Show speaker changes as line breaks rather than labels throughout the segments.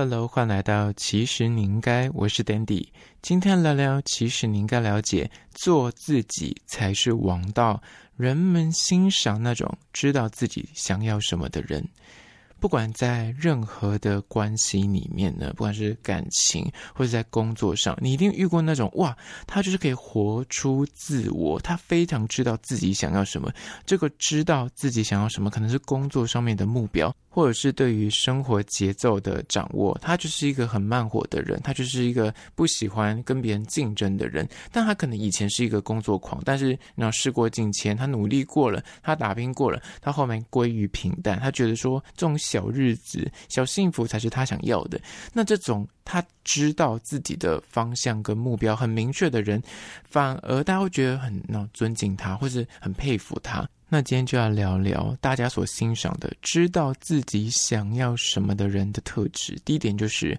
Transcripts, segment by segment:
Hello，欢迎来到其实你应该，我是 Dandy。今天聊聊其实你应该了解，做自己才是王道。人们欣赏那种知道自己想要什么的人。不管在任何的关系里面呢，不管是感情或者在工作上，你一定遇过那种哇，他就是可以活出自我，他非常知道自己想要什么。这个知道自己想要什么，可能是工作上面的目标。或者是对于生活节奏的掌握，他就是一个很慢火的人，他就是一个不喜欢跟别人竞争的人。但他可能以前是一个工作狂，但是那事过境迁，他努力过了，他打拼过了，他后面归于平淡。他觉得说这种小日子、小幸福才是他想要的。那这种他知道自己的方向跟目标很明确的人，反而大家会觉得很那尊敬他，或是很佩服他。那今天就要聊聊大家所欣赏的，知道自己想要什么的人的特质。第一点就是。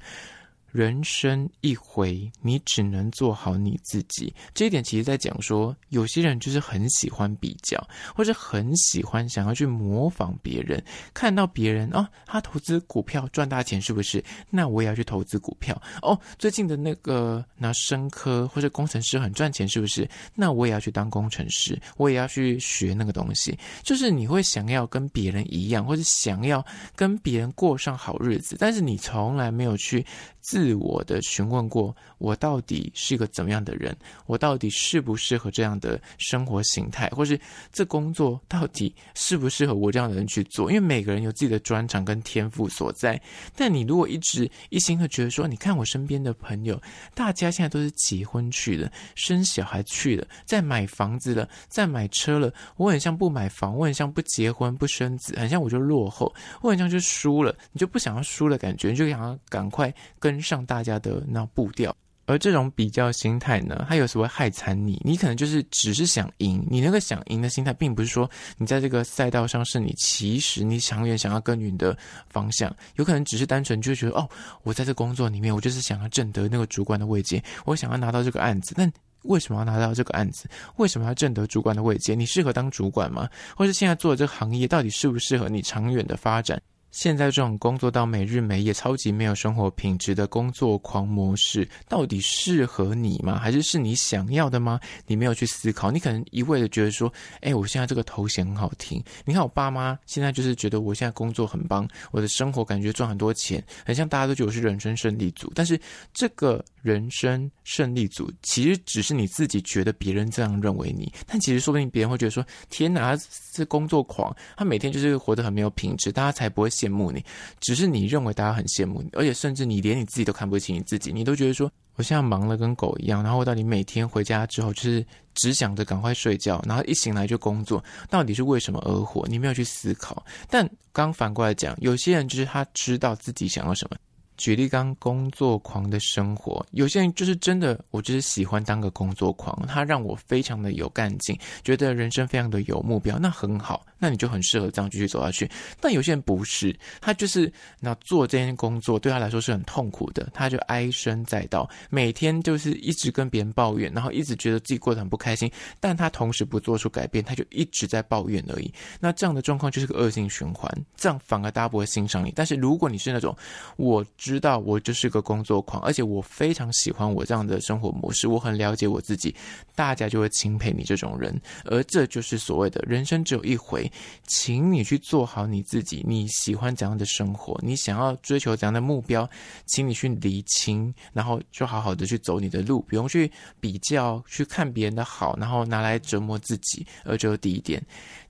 人生一回，你只能做好你自己。这一点其实，在讲说，有些人就是很喜欢比较，或者很喜欢想要去模仿别人。看到别人啊，他投资股票赚大钱，是不是？那我也要去投资股票哦。最近的那个拿生科或者工程师很赚钱，是不是？那我也要去当工程师，我也要去学那个东西。就是你会想要跟别人一样，或者想要跟别人过上好日子，但是你从来没有去自。自我的询问过，我到底是一个怎么样的人？我到底适不适合这样的生活形态，或是这工作到底适不适合我这样的人去做？因为每个人有自己的专长跟天赋所在。但你如果一直一心的觉得说，你看我身边的朋友，大家现在都是结婚去的，生小孩去的，在买房子了、在买车了。我很像不买房，我很像不结婚、不生子，很像我就落后，我很像就输了。你就不想要输的感觉你就想要赶快跟。上大家的那步调，而这种比较心态呢，它有时会害惨你。你可能就是只是想赢，你那个想赢的心态，并不是说你在这个赛道上是你其实你长远想要耕耘的方向，有可能只是单纯就觉得哦，我在这工作里面，我就是想要挣得那个主管的位阶，我想要拿到这个案子。但为什么要拿到这个案子？为什么要挣得主管的位阶？你适合当主管吗？或是现在做的这个行业，到底适不适合你长远的发展？现在这种工作到每日每夜、超级没有生活品质的工作狂模式，到底适合你吗？还是是你想要的吗？你没有去思考。你可能一味的觉得说：“哎，我现在这个头衔很好听。”你看我爸妈现在就是觉得我现在工作很棒，我的生活感觉赚很多钱，很像大家都觉得我是人生胜利组。但是这个人生胜利组其实只是你自己觉得别人这样认为你，但其实说不定别人会觉得说：“天哪，是工作狂，他每天就是活得很没有品质。”大家才不会。羡慕你，只是你认为大家很羡慕你，而且甚至你连你自己都看不起你自己，你都觉得说我现在忙的跟狗一样，然后到底每天回家之后就是只想着赶快睡觉，然后一醒来就工作，到底是为什么而活？你没有去思考。但刚反过来讲，有些人就是他知道自己想要什么。举例刚工作狂的生活，有些人就是真的，我就是喜欢当个工作狂，他让我非常的有干劲，觉得人生非常的有目标，那很好，那你就很适合这样继续走下去。但有些人不是，他就是那做这件工作对他来说是很痛苦的，他就唉声载道，每天就是一直跟别人抱怨，然后一直觉得自己过得很不开心。但他同时不做出改变，他就一直在抱怨而已。那这样的状况就是个恶性循环，这样反而大家不会欣赏你。但是如果你是那种我。知道我就是个工作狂，而且我非常喜欢我这样的生活模式。我很了解我自己，大家就会钦佩你这种人。而这就是所谓的人生只有一回，请你去做好你自己，你喜欢怎样的生活，你想要追求怎样的目标，请你去理清，然后就好好的去走你的路，不用去比较，去看别人的好，然后拿来折磨自己。而这是第一点。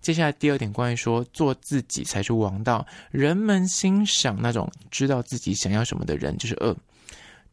接下来第二点，关于说做自己才是王道。人们欣赏那种知道自己想要什么的人，就是二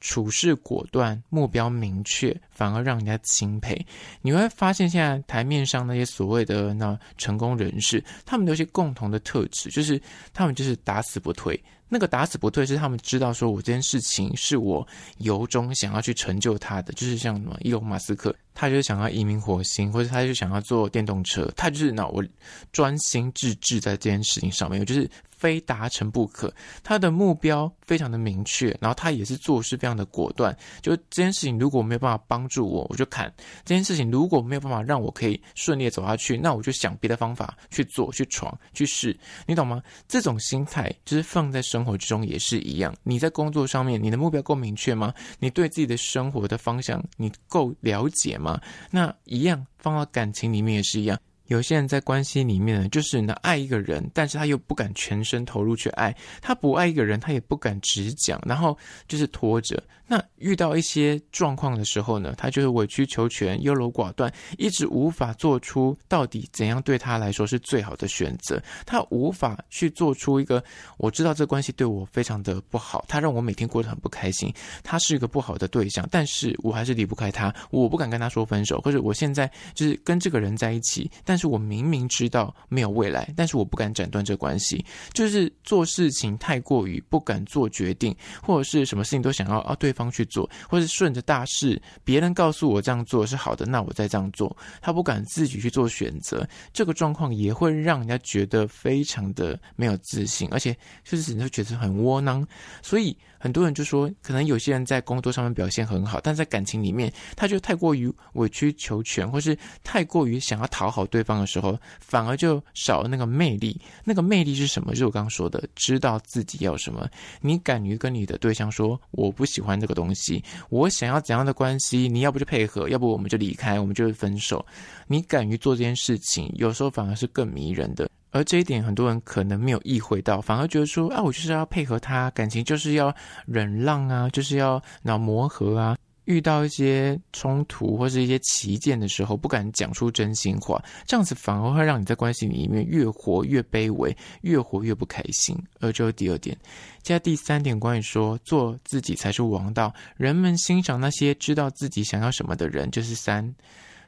处事果断、目标明确，反而让人家钦佩。你会发现，现在台面上那些所谓的那成功人士，他们有些共同的特质，就是他们就是打死不退。那个打死不退是他们知道，说我这件事情是我由衷想要去成就他的，就是像什么，伊隆马斯克。他就是想要移民火星，或者他就想要坐电动车。他就是那我专心致志在这件事情上面，我就是非达成不可。他的目标非常的明确，然后他也是做事非常的果断。就这件事情如果没有办法帮助我，我就砍；这件事情如果没有办法让我可以顺利走下去，那我就想别的方法去做、去闯、去试。你懂吗？这种心态就是放在生活之中也是一样。你在工作上面，你的目标够明确吗？你对自己的生活的方向你够了解吗？那一样放到感情里面也是一样，有些人在关系里面呢，就是呢爱一个人，但是他又不敢全身投入去爱；他不爱一个人，他也不敢直讲，然后就是拖着。那遇到一些状况的时候呢，他就是委曲求全、优柔寡断，一直无法做出到底怎样对他来说是最好的选择。他无法去做出一个我知道这关系对我非常的不好，他让我每天过得很不开心，他是一个不好的对象，但是我还是离不开他。我不敢跟他说分手，或者我现在就是跟这个人在一起，但是我明明知道没有未来，但是我不敢斩断这关系，就是做事情太过于不敢做决定，或者是什么事情都想要啊对。方去做，或是顺着大势，别人告诉我这样做是好的，那我再这样做。他不敢自己去做选择，这个状况也会让人家觉得非常的没有自信，而且就是你会觉得很窝囊。所以很多人就说，可能有些人在工作上面表现很好，但在感情里面，他就太过于委曲求全，或是太过于想要讨好对方的时候，反而就少了那个魅力。那个魅力是什么？就是我刚刚说的，知道自己要什么，你敢于跟你的对象说我不喜欢个东西，我想要怎样的关系？你要不就配合，要不我们就离开，我们就会分手。你敢于做这件事情，有时候反而是更迷人的。而这一点，很多人可能没有意会到，反而觉得说：，啊，我就是要配合他，感情就是要忍让啊，就是要脑磨合啊。遇到一些冲突或是一些旗见的时候，不敢讲出真心话，这样子反而会让你在关系里面越活越卑微，越活越不开心。而这第二点，下第三点，关于说做自己才是王道，人们欣赏那些知道自己想要什么的人，就是三。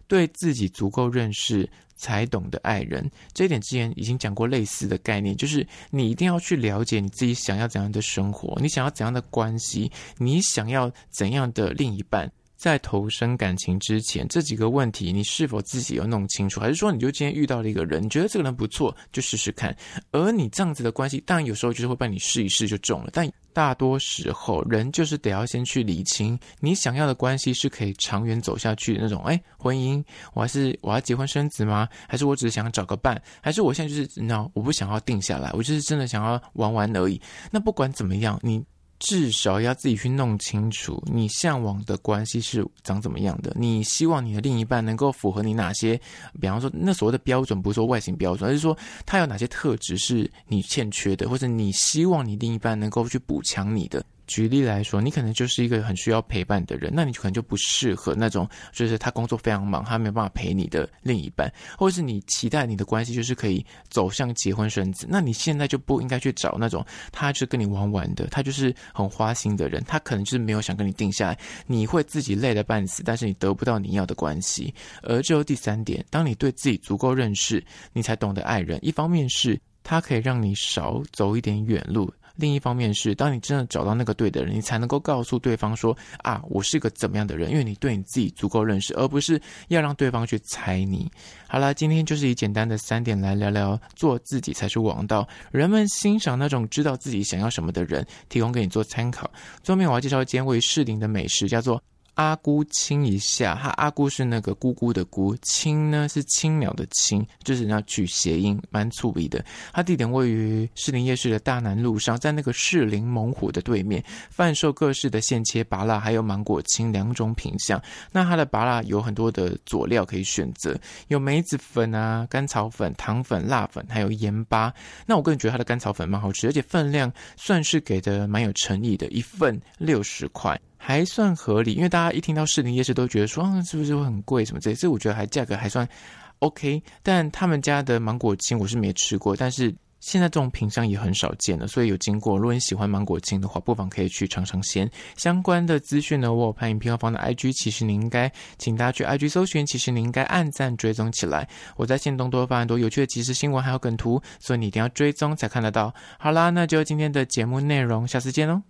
对自己足够认识，才懂得爱人。这一点之前已经讲过类似的概念，就是你一定要去了解你自己想要怎样的生活，你想要怎样的关系，你想要怎样的另一半。在投身感情之前，这几个问题你是否自己有弄清楚？还是说你就今天遇到了一个人，觉得这个人不错，就试试看？而你这样子的关系，当然有时候就是会帮你试一试就中了。但大多时候，人就是得要先去理清，你想要的关系是可以长远走下去的那种。哎，婚姻，我还是我要结婚生子吗？还是我只是想找个伴？还是我现在就是你知道，我不想要定下来，我就是真的想要玩玩而已？那不管怎么样，你。至少要自己去弄清楚，你向往的关系是长怎么样的？你希望你的另一半能够符合你哪些？比方说，那所谓的标准，不是说外形标准，而是说他有哪些特质是你欠缺的，或者你希望你另一半能够去补强你的。举例来说，你可能就是一个很需要陪伴的人，那你可能就不适合那种就是他工作非常忙，他没有办法陪你的另一半，或者是你期待你的关系就是可以走向结婚生子，那你现在就不应该去找那种他是跟你玩玩的，他就是很花心的人，他可能就是没有想跟你定下来，你会自己累得半死，但是你得不到你要的关系。而就第三点，当你对自己足够认识，你才懂得爱人。一方面是他可以让你少走一点远路。另一方面是，当你真的找到那个对的人，你才能够告诉对方说啊，我是个怎么样的人，因为你对你自己足够认识，而不是要让对方去猜你。好了，今天就是以简单的三点来聊聊做自己才是王道。人们欣赏那种知道自己想要什么的人，提供给你做参考。最后面我要介绍一间位于士林的美食，叫做。阿姑亲一下，哈，阿姑是那个姑姑的姑，青呢是青鸟的青，就是要取谐音，蛮粗鄙的。它地点位于士林夜市的大南路上，在那个士林猛虎的对面，贩售各式的现切拔辣，还有芒果青两种品相。那它的拔辣有很多的佐料可以选择，有梅子粉啊、甘草粉、糖粉、辣粉，还有盐巴。那我个人觉得它的甘草粉蛮好吃，而且分量算是给的蛮有诚意的，一份六十块。还算合理，因为大家一听到士林夜市都觉得说，是不是会很贵什么之类，我觉得还价格还算 OK。但他们家的芒果青我是没吃过，但是现在这种品相也很少见了，所以有经过。如果你喜欢芒果青的话，不妨可以去尝尝鲜。相关的资讯呢，我有拍影片要放的 IG，其实你应该请大家去 IG 搜寻，其实你应该暗赞追踪起来。我在线动多发很多有趣的即时新闻，还有梗图，所以你一定要追踪才看得到。好啦，那就今天的节目内容，下次见喽。